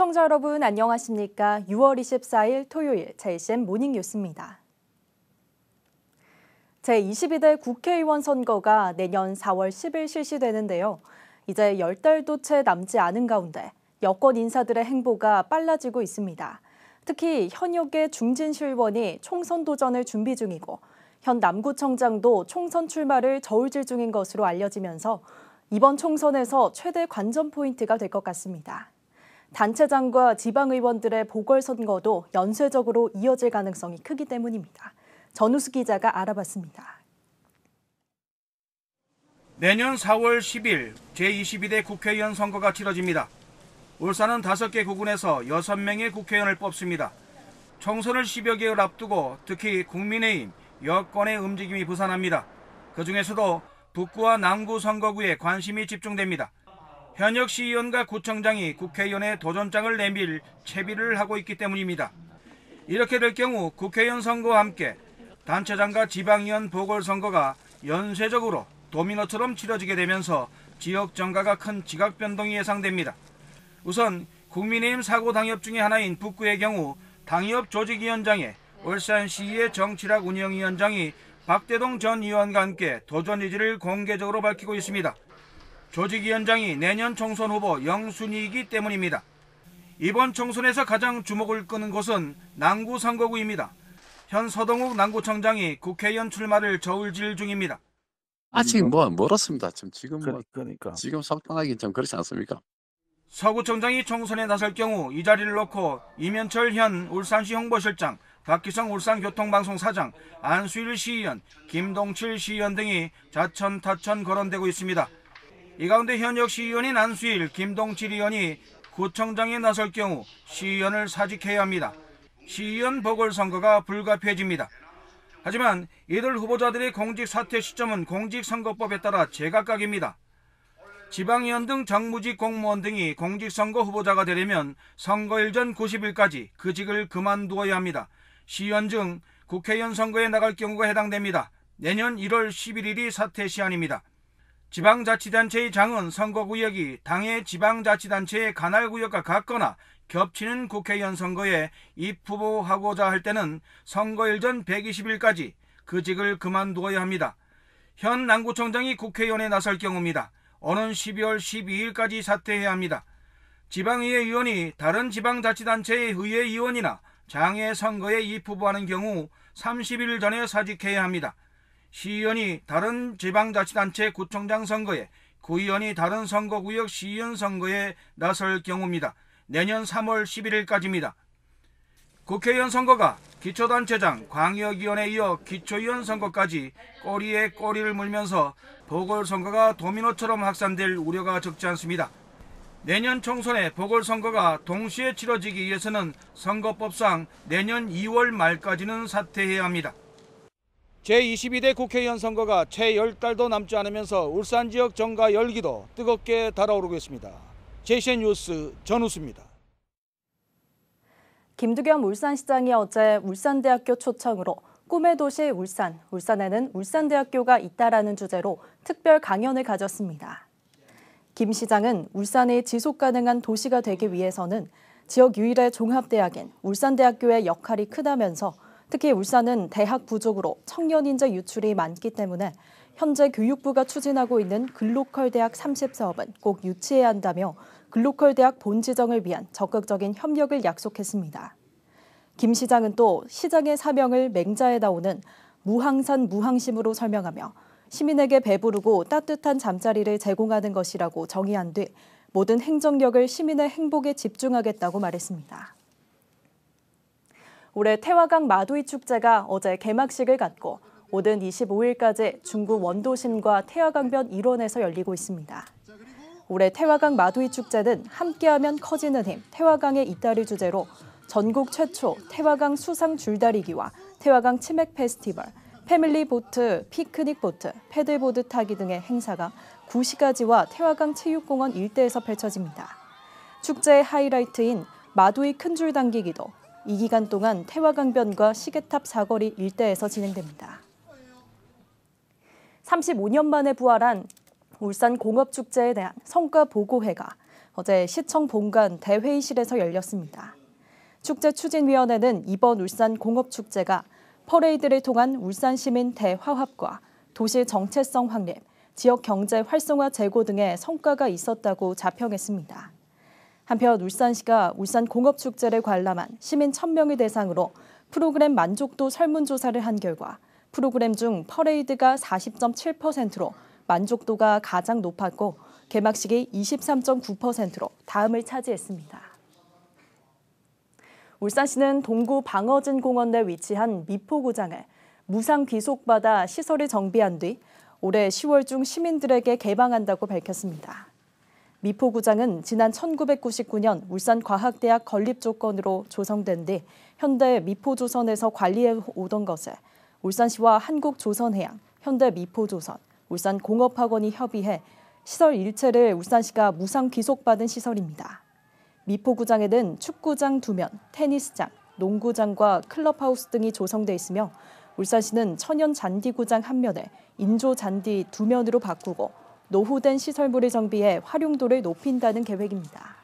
시청자 여러분 안녕하십니까? 6월 24일 토요일 제 c m 모닝 뉴스입니다. 제22대 국회의원 선거가 내년 4월 10일 실시되는데요. 이제 10달도 채 남지 않은 가운데 여권 인사들의 행보가 빨라지고 있습니다. 특히 현역의 중진 실원이 총선 도전을 준비 중이고 현 남구청장도 총선 출마를 저울질 중인 것으로 알려지면서 이번 총선에서 최대 관전 포인트가 될 것 같습니다. 단체장과 지방의원들의 보궐선거도 연쇄적으로 이어질 가능성이 크기 때문입니다. 전우수 기자가 알아봤습니다. 내년 4월 10일 제22대 국회의원 선거가 치러집니다. 울산은 5개 구군에서 6명의 국회의원을 뽑습니다. 총선을 10여 개월 앞두고 특히 국민의힘, 여권의 움직임이 부산합니다. 그 중에서도 북구와 남구 선거구에 관심이 집중됩니다. 현역 시의원과 구청장이 국회의원의 도전장을 내밀 채비를 하고 있기 때문입니다. 이렇게 될 경우 국회의원 선거와 함께 단체장과 지방의원 보궐선거가 연쇄적으로 도미노처럼 치러지게 되면서 지역 정가가 큰 지각 변동이 예상됩니다. 우선 국민의힘 사고 당협 중의 하나인 북구의 경우 당협 조직위원장에 울산시의 정치락 운영위원장이 박대동 전 의원과 함께 도전 의지를 공개적으로 밝히고 있습니다. 조직위원장이 내년 총선 후보 영순이기 때문입니다. 이번 총선에서 가장 주목을 끄는 곳은 남구 선거구입니다. 현 서동욱 남구청장이 국회의원 출마를 저울질 중입니다. 아직 그러니까. 뭐 멀었습니다. 지금 지금 뭐 그러니까. 지금 석당하기 좀 그렇지 않습니까? 서구청장이 총선에 나설 경우 이 자리를 놓고 이면철 현 울산시 홍보실장, 박기성 울산교통방송 사장, 안수일 시의원, 김동칠 시의원 등이 자천 타천 거론되고 있습니다. 이 가운데 현역 시의원인 안수일, 김동칠 의원이 구청장에 나설 경우 시의원을 사직해야 합니다. 시의원 보궐선거가 불가피해집니다. 하지만 이들 후보자들의 공직 사퇴 시점은 공직선거법에 따라 제각각입니다. 지방의원 등 정무직 공무원 등이 공직선거 후보자가 되려면 선거일 전 90일까지 그 직을 그만두어야 합니다. 시의원 중 국회의원 선거에 나갈 경우가 해당됩니다. 내년 1월 11일이 사퇴 시한입니다. 지방자치단체의 장은 선거구역이 당의 지방자치단체의 간할구역과 같거나 겹치는 국회의원 선거에 입후보하고자 할 때는 선거일 전 120일까지 그 직을 그만두어야 합니다. 현 남구청장이 국회의원에 나설 경우입니다. 오는 12월 12일까지 사퇴해야 합니다. 지방의회 의원이 다른 지방자치단체의 의회 의원이나 장애 선거에 입후보하는 경우 30일 전에 사직해야 합니다. 시의원이 다른 지방자치단체 구청장 선거에 구의원이 다른 선거구역 시의원 선거에 나설 경우입니다. 내년 3월 11일까지입니다. 국회의원 선거가 기초단체장, 광역위원에 이어 기초의원 선거까지 꼬리에 꼬리를 물면서 보궐선거가 도미노처럼 확산될 우려가 적지 않습니다. 내년 총선에 보궐선거가 동시에 치러지기 위해서는 선거법상 내년 2월 말까지는 사퇴해야 합니다. 제22대 국회의원 선거가 채 10달도 남지 않으면서 울산 지역 정가 열기도 뜨겁게 달아오르고 있습니다. 제시 뉴스 전우수입니다. 김두겸 울산시장이 어제 울산대학교 초청으로 꿈의 도시 울산, 울산에는 울산대학교가 있다라는 주제로 특별 강연을 가졌습니다. 김 시장은 울산의 지속 가능한 도시가 되기 위해서는 지역 유일의 종합대학인 울산대학교의 역할이 크다면서 특히 울산은 대학 부족으로 청년 인재 유출이 많기 때문에 현재 교육부가 추진하고 있는 글로컬 대학 30 사업은 꼭 유치해야 한다며 글로컬 대학 본 지정을 위한 적극적인 협력을 약속했습니다. 김 시장은 또 시장의 사명을 맹자에다 오는 무항산 무항심으로 설명하며 시민에게 배부르고 따뜻한 잠자리를 제공하는 것이라고 정의한 뒤 모든 행정력을 시민의 행복에 집중하겠다고 말했습니다. 올해 태화강 마두이 축제가 어제 개막식을 갖고 오는 25일까지 중국 원도심과 태화강변 일원에서 열리고 있습니다. 올해 태화강 마도이 축제는 함께하면 커지는 힘 태화강의 이달을 주제로 전국 최초 태화강 수상 줄다리기와 태화강 치맥 페스티벌, 패밀리 보트, 피크닉 보트, 패들보드 타기 등의 행사가 9시까지와 태화강 체육공원 일대에서 펼쳐집니다. 축제의 하이라이트인 마도이 큰 줄 당기기도 이 기간 동안 태화강변과 시계탑 사거리 일대에서 진행됩니다. 35년 만에 부활한 울산 공업축제에 대한 성과 보고회가 어제 시청 본관 대회의실에서 열렸습니다. 축제 추진위원회는 이번 울산 공업축제가 퍼레이드를 통한 울산 시민 대화합과 도시 정체성 확립, 지역 경제 활성화 재고 등의 성과가 있었다고 자평했습니다. 한편 울산시가 울산 공업축제를 관람한 시민 1000명을 대상으로 프로그램 만족도 설문조사를 한 결과 프로그램 중 퍼레이드가 40.7%로 만족도가 가장 높았고 개막식이 23.9%로 다음을 차지했습니다. 울산시는 동구 방어진 공원 내 위치한 미포구장을 무상 귀속받아 시설을 정비한 뒤 올해 10월 중 시민들에게 개방한다고 밝혔습니다. 미포구장은 지난 1999년 울산과학대학 건립 조건으로 조성된 뒤 현대 미포조선에서 관리해 오던 것을 울산시와 한국조선해양, 현대미포조선, 울산공업학원이 협의해 시설 일체를 울산시가 무상 귀속받은 시설입니다. 미포구장에는 축구장 2면, 테니스장, 농구장과 클럽하우스 등이 조성돼 있으며 울산시는 천연 잔디구장 한면을 인조 잔디 2면으로 바꾸고 노후된 시설물을 정비해 활용도를 높인다는 계획입니다.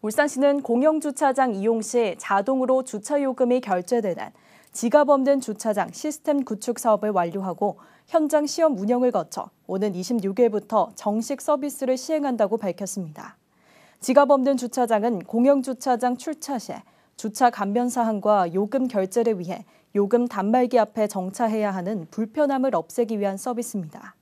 울산시는 공영주차장 이용 시 자동으로 주차요금이 결제되는 지갑 없는 주차장 시스템 구축 사업을 완료하고 현장 시험 운영을 거쳐 오는 26일부터 정식 서비스를 시행한다고 밝혔습니다. 지갑 없는 주차장은 공영주차장 출차 시 주차 감면 사항과 요금 결제를 위해 요금 단말기 앞에 정차해야 하는 불편함을 없애기 위한 서비스입니다.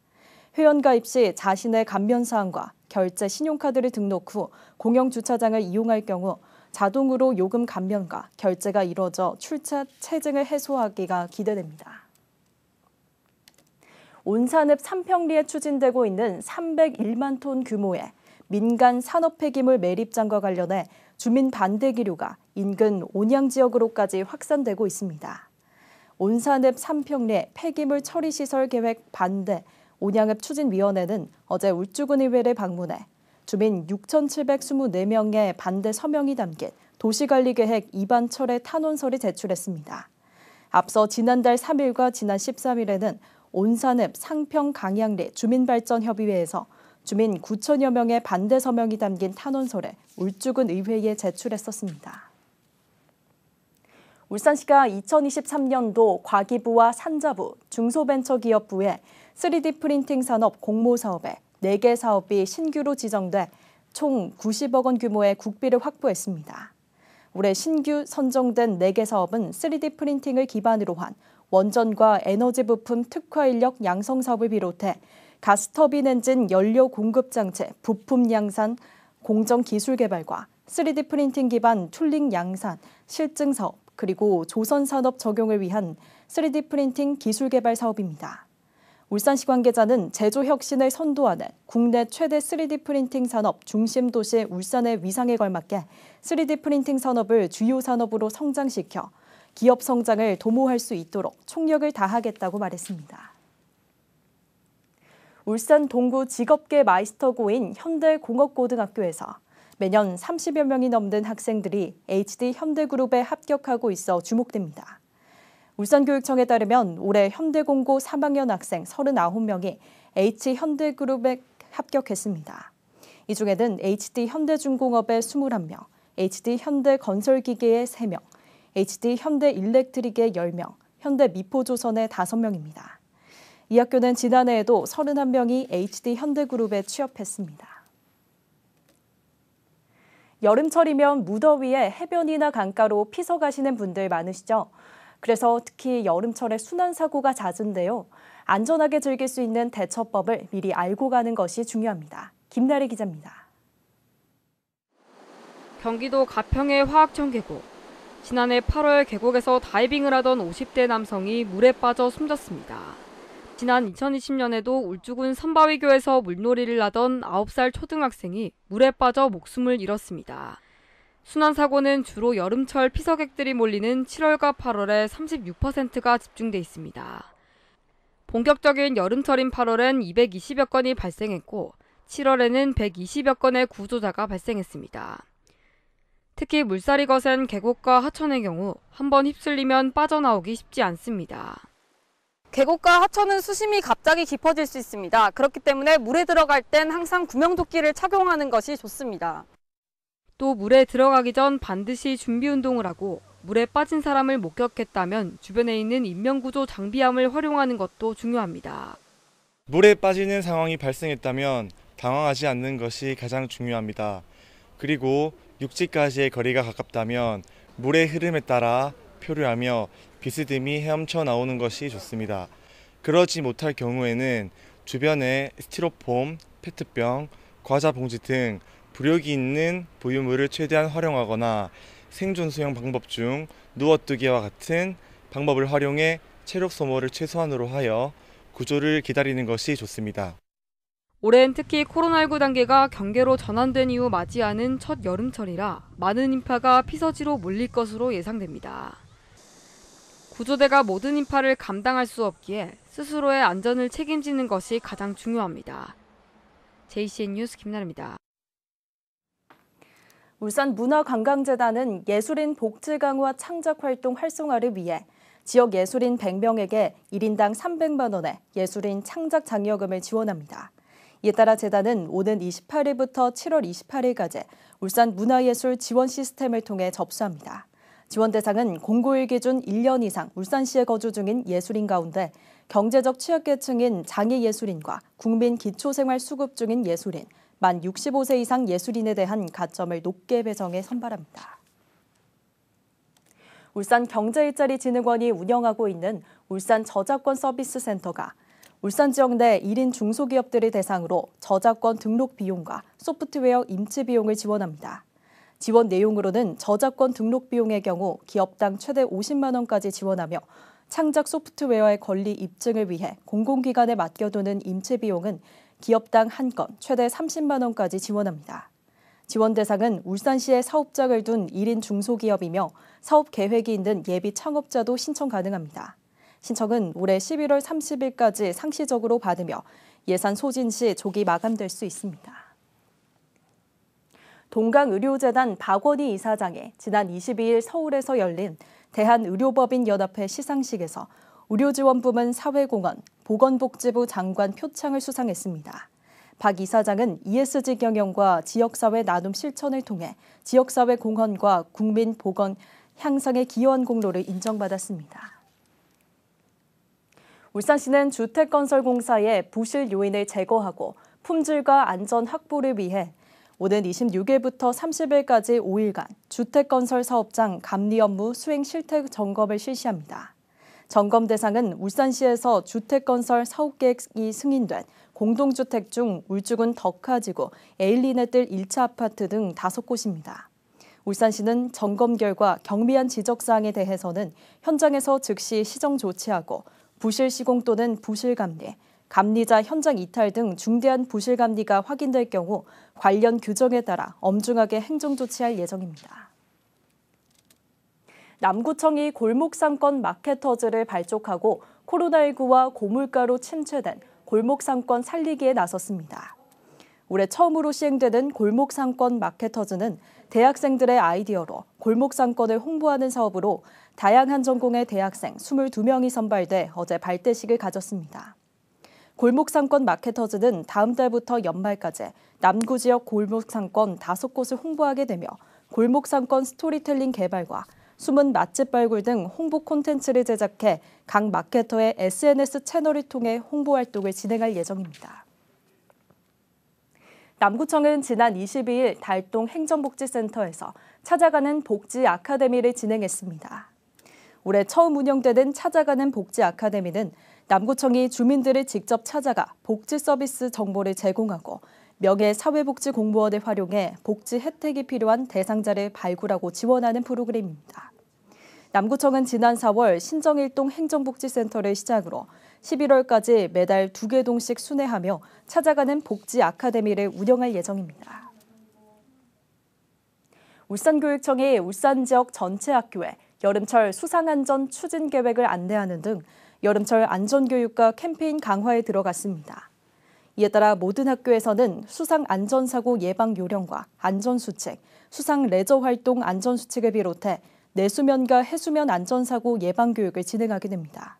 회원 가입 시 자신의 감면 사항과 결제 신용카드를 등록 후 공영 주차장을 이용할 경우 자동으로 요금 감면과 결제가 이뤄져 출차 체증을 해소하기가 기대됩니다. 온산읍 삼평리에 추진되고 있는 301만 톤 규모의 민간 산업 폐기물 매립장과 관련해 주민 반대 기류가 인근 온양 지역으로까지 확산되고 있습니다. 온산읍 삼평리 폐기물 처리 시설 계획 반대 온양읍 추진위원회는 어제 울주군의회를 방문해 주민 6,724명의 반대 서명이 담긴 도시관리계획 위반 철회 탄원서를 제출했습니다. 앞서 지난달 3일과 지난 13일에는 온산읍 상평 강양리 주민발전협의회에서 주민 9천여 명의 반대 서명이 담긴 탄원서를 울주군 의회에 제출했었습니다. 울산시가 2023년도 과기부와 산자부, 중소벤처기업부에 3D 프린팅 산업 공모 사업에 4개 사업이 신규로 지정돼 총 90억 원 규모의 국비를 확보했습니다. 올해 신규 선정된 4개 사업은 3D 프린팅을 기반으로 한 원전과 에너지 부품 특화 인력 양성 사업을 비롯해 가스터빈 엔진 연료 공급 장치 부품 양산 공정 기술 개발과 3D 프린팅 기반 툴링 양산 실증 사업 그리고 조선 산업 적용을 위한 3D 프린팅 기술 개발 사업입니다. 울산시 관계자는 제조 혁신을 선도하는 국내 최대 3D 프린팅 산업 중심 도시 울산의 위상에 걸맞게 3D 프린팅 산업을 주요 산업으로 성장시켜 기업 성장을 도모할 수 있도록 총력을 다하겠다고 말했습니다. 울산 동구 직업계 마이스터고인 현대공업고등학교에서 매년 30여 명이 넘는 학생들이 HD 현대그룹에 합격하고 있어 주목됩니다. 울산교육청에 따르면 올해 현대공고 3학년 학생 39명이 H 현대그룹에 합격했습니다. 이 중에는 HD 현대중공업의 21명, HD 현대건설기계의 3명, HD 현대일렉트릭의 10명, 현대미포조선의 5명입니다. 이 학교는 지난해에도 31명이 HD 현대그룹에 취업했습니다. 여름철이면 무더위에 해변이나 강가로 피서 가시는 분들 많으시죠? 그래서 특히 여름철에 순환 사고가 잦은데요. 안전하게 즐길 수 있는 대처법을 미리 알고 가는 것이 중요합니다. 김나래 기자입니다. 경기도 가평의 화학천 계곡. 지난해 8월 계곡에서 다이빙을 하던 50대 남성이 물에 빠져 숨졌습니다. 지난 2020년에도 울주군 선바위교에서 물놀이를 하던 9살 초등학생이 물에 빠져 목숨을 잃었습니다. 순환사고는 주로 여름철 피서객들이 몰리는 7월과 8월에 36%가 집중돼 있습니다. 본격적인 여름철인 8월엔 220여 건이 발생했고 7월에는 120여 건의 구조자가 발생했습니다. 특히 물살이 거센 계곡과 하천의 경우 한 번 휩쓸리면 빠져나오기 쉽지 않습니다. 계곡과 하천은 수심이 갑자기 깊어질 수 있습니다. 그렇기 때문에 물에 들어갈 땐 항상 구명조끼를 착용하는 것이 좋습니다. 또 물에 들어가기 전 반드시 준비 운동을 하고 물에 빠진 사람을 목격했다면 주변에 있는 인명구조 장비함을 활용하는 것도 중요합니다. 물에 빠지는 상황이 발생했다면 당황하지 않는 것이 가장 중요합니다. 그리고 육지까지의 거리가 가깝다면 물의 흐름에 따라 표류하며 비스듬히 헤엄쳐 나오는 것이 좋습니다. 그러지 못할 경우에는 주변에 스티로폼, 페트병, 과자 봉지 등 부력이 있는 보유물을 최대한 활용하거나 생존 수용 방법 중 누워뜨기와 같은 방법을 활용해 체력 소모를 최소한으로 하여 구조를 기다리는 것이 좋습니다. 올해는 특히 코로나19 단계가 경계로 전환된 이후 맞이하는 첫 여름철이라 많은 인파가 피서지로 몰릴 것으로 예상됩니다. 구조대가 모든 인파를 감당할 수 없기에 스스로의 안전을 책임지는 것이 가장 중요합니다. JCN 뉴스 김나입니다 울산 문화관광재단은 예술인 복지 강화 창작 활동 활성화를 위해 지역 예술인 100명에게 1인당 300만 원의 예술인 창작 장려금을 지원합니다. 이에 따라 재단은 오는 28일부터 7월 28일까지 울산 문화예술 지원 시스템을 통해 접수합니다. 지원 대상은 공고일 기준 1년 이상 울산시에 거주 중인 예술인 가운데 경제적 취약계층인 장애예술인과 국민 기초생활 수급 중인 예술인, 만 65세 이상 예술인에 대한 가점을 높게 배정해 선발합니다. 울산 경제일자리진흥원이 운영하고 있는 울산 저작권 서비스 센터가 울산 지역 내 1인 중소기업들을 대상으로 저작권 등록 비용과 소프트웨어 임치 비용을 지원합니다. 지원 내용으로는 저작권 등록 비용의 경우 기업당 최대 50만 원까지 지원하며 창작 소프트웨어의 권리 입증을 위해 공공기관에 맡겨두는 임체 비용은 기업당 한 건 최대 30만 원까지 지원합니다. 지원 대상은 울산시에 사업장을 둔 1인 중소기업이며 사업 계획이 있는 예비 창업자도 신청 가능합니다. 신청은 올해 11월 30일까지 상시적으로 받으며 예산 소진 시 조기 마감될 수 있습니다. 동강의료재단 박원희 이사장의 지난 22일 서울에서 열린 대한의료법인연합회 시상식에서 의료지원부문 사회공헌, 보건복지부 장관 표창을 수상했습니다. 박 이사장은 ESG 경영과 지역사회 나눔 실천을 통해 지역사회 공헌과 국민 보건 향상의 기여한 공로를 인정받았습니다. 울산시는 주택건설공사의 부실 요인을 제거하고 품질과 안전 확보를 위해 오는 26일부터 30일까지 5일간 주택건설 사업장 감리 업무 수행 실태 점검을 실시합니다. 점검 대상은 울산시에서 주택건설 사업계획이 승인된 공동주택 중 울주군 덕화지구, 에일리네뜰 1차 아파트 등 5곳입니다. 울산시는 점검 결과 경미한 지적사항에 대해서는 현장에서 즉시 시정 조치하고 부실 시공 또는 부실 감리, 감리자 현장 이탈 등 중대한 부실 감리가 확인될 경우 관련 규정에 따라 엄중하게 행정 조치할 예정입니다. 남구청이 골목상권 마케터즈를 발족하고 코로나19와 고물가로 침체된 골목상권 살리기에 나섰습니다. 올해 처음으로 시행되는 골목상권 마케터즈는 대학생들의 아이디어로 골목상권을 홍보하는 사업으로 다양한 전공의 대학생 22명이 선발돼 어제 발대식을 가졌습니다. 골목상권 마케터즈는 다음 달부터 연말까지 남구 지역 골목상권 다섯 곳을 홍보하게 되며 골목상권 스토리텔링 개발과 숨은 맛집 발굴 등 홍보 콘텐츠를 제작해 각 마케터의 SNS 채널을 통해 홍보 활동을 진행할 예정입니다. 남구청은 지난 22일 달동 행정복지센터에서 찾아가는 복지 아카데미를 진행했습니다. 올해 처음 운영되는 찾아가는 복지 아카데미는 남구청이 주민들을 직접 찾아가 복지 서비스 정보를 제공하고 명예 사회복지 공무원을 활용해 복지 혜택이 필요한 대상자를 발굴하고 지원하는 프로그램입니다. 남구청은 지난 4월 신정일동 행정복지센터를 시작으로 11월까지 매달 두 개 동씩 순회하며 찾아가는 복지 아카데미를 운영할 예정입니다. 울산교육청이 울산 지역 전체 학교에 여름철 수상안전 추진 계획을 안내하는 등 여름철 안전교육과 캠페인 강화에 들어갔습니다. 이에 따라 모든 학교에서는 수상 안전사고 예방 요령과 안전수칙, 수상 레저 활동 안전수칙을 비롯해 내수면과 해수면 안전사고 예방교육을 진행하게 됩니다.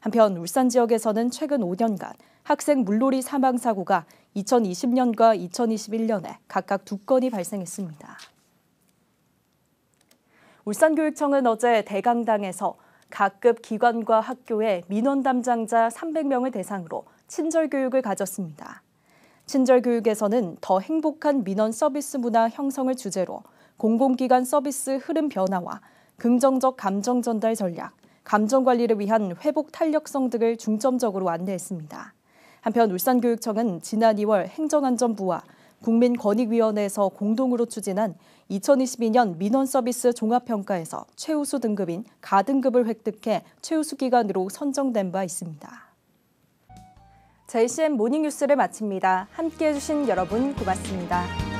한편 울산 지역에서는 최근 5년간 학생 물놀이 사망 사고가 2020년과 2021년에 각각 두 건이 발생했습니다. 울산교육청은 어제 대강당에서 각급 기관과 학교에 민원 담당자 300명을 대상으로 친절 교육을 가졌습니다. 친절 교육에서는 더 행복한 민원 서비스 문화 형성을 주제로 공공기관 서비스 흐름 변화와 긍정적 감정 전달 전략, 감정 관리를 위한 회복 탄력성 등을 중점적으로 안내했습니다. 한편 울산교육청은 지난 2월 행정안전부와 국민권익위원회에서 공동으로 추진한 2022년 민원서비스 종합평가에서 최우수 등급인 가등급을 획득해 최우수 기관으로 선정된 바 있습니다. JCM 모닝뉴스를 마칩니다. 함께해 주신 여러분 고맙습니다.